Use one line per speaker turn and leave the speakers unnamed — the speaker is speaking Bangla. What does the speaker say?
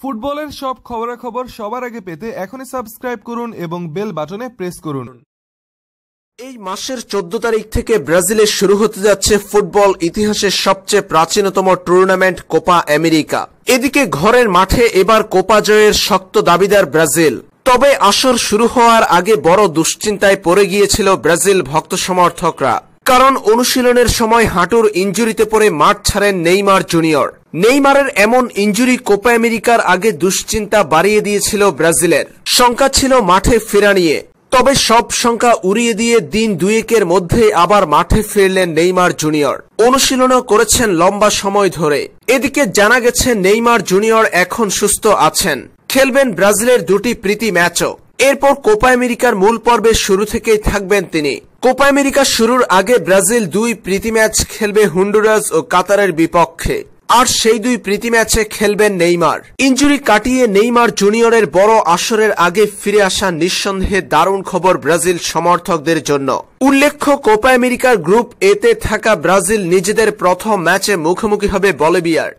ফুটবলের সব খবরাখবর সবার আগে পেতে এখনই সাবস্ক্রাইব করুন এবং বেল বাটনে প্রেস করুন এই মাসের চোদ্দ তারিখ থেকে ব্রাজিলে শুরু হতে যাচ্ছে ফুটবল ইতিহাসের সবচেয়ে প্রাচীনতম টুর্নামেন্ট কোপা আমেরিকা এদিকে ঘরের মাঠে এবার কোপা জয়ের শক্ত দাবিদার ব্রাজিল তবে আসর শুরু হওয়ার আগে বড় দুশ্চিন্তায় পড়ে গিয়েছিল ব্রাজিল ভক্ত সমর্থকরা কারণ অনুশীলনের সময় হাঁটুর ইঞ্জুরিতে পড়ে মাঠ ছাড়েন নেইমার জুনিয়র নেইমারের এমন ইঞ্জুরি কোপা আমেরিকার আগে দুশ্চিন্তা বাড়িয়ে দিয়েছিল ব্রাজিলের শঙ্কা ছিল মাঠে ফেরা নিয়ে তবে সব শঙ্কা উড়িয়ে দিয়ে দিন দুয়েকের মধ্যে আবার মাঠে ফিরলেন নেইমার জুনিয়র অনুশীলনও করেছেন লম্বা সময় ধরে এদিকে জানা গেছে নেইমার জুনিয়র এখন সুস্থ আছেন খেলবেন ব্রাজিলের দুটি প্রীতি ম্যাচও এরপর কোপা আমেরিকার মূল পর্বে শুরু থেকেই থাকবেন তিনি কোপা আমেরিকা শুরুর আগে ব্রাজিল দুই প্রীতি ম্যাচ খেলবে হুন্ডুরাস ও কাতারের বিপক্ষে আর সেই দুই প্রীতি ম্যাচে খেলবেন নেইমার ইঞ্জুরি কাটিয়ে নেইমার জুনিয়রের বড় আসরের আগে ফিরে আসা নিঃসন্দেহে দারুণ খবর ব্রাজিল সমর্থকদের জন্য উল্লেখ্য কোপা আমেরিকার গ্রুপ এতে থাকা ব্রাজিল নিজেদের প্রথম ম্যাচে মুখোমুখি হবে বলিভিয়ার